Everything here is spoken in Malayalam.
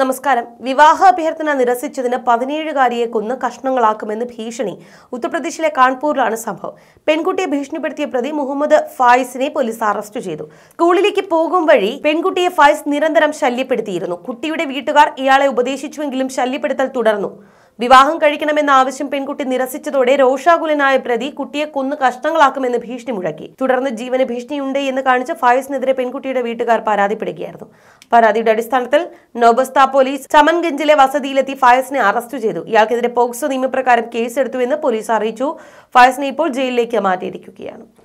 നമസ്കാരം വിവാഹ അഭ്യർത്ഥന നിരസിച്ചതിന് പതിനേഴുകാരിയെ കൊന്ന് കഷ്ണങ്ങളാക്കുമെന്ന് ഭീഷണി ഉത്തർപ്രദേശിലെ കാൺപൂരിലാണ് സംഭവം പെൺകുട്ടിയെ ഭീഷണിപ്പെടുത്തിയ പ്രതി മുഹമ്മദ് ഫായിസിനെ പോലീസ് അറസ്റ്റ് ചെയ്തു സ്കൂളിലേക്ക് പോകും വഴി പെൺകുട്ടിയെ ഫായിസ് നിരന്തരം ശല്യപ്പെടുത്തിയിരുന്നു കുട്ടിയുടെ വീട്ടുകാർ ഇയാളെ ഉപദേശിച്ചുവെങ്കിലും ശല്യപ്പെടുത്തൽ തുടർന്നു വിവാഹം കഴിക്കണമെന്ന ആവശ്യം പെൺകുട്ടി നിരസിച്ചതോടെ രോഷാകുലനായ പ്രതി കുട്ടിയെ കൊന്ന് കഷ്ടങ്ങളാക്കുമെന്ന് ഭീഷണി മുഴക്കി തുടർന്ന് ജീവന് ഭീഷണിയുണ്ട് എന്ന് കാണിച്ച് ഫയസിനെതിരെ പെൺകുട്ടിയുടെ വീട്ടുകാർ പരാതിപ്പെടുകയായിരുന്നു പരാതിയുടെ അടിസ്ഥാനത്തിൽ നോബസ്ത പോലീസ് ചമൻഗഞ്ചിലെ വസതിയിലെത്തി ഫയസിനെ അറസ്റ്റ് ചെയ്തു ഇയാൾക്കെതിരെ പോക്സോ നിയമപ്രകാരം കേസെടുത്തുവെന്ന് പോലീസ് അറിയിച്ചു ഫയസിനെ ഇപ്പോൾ ജയിലിലേക്ക് മാറ്റിയിരിക്കുകയാണ്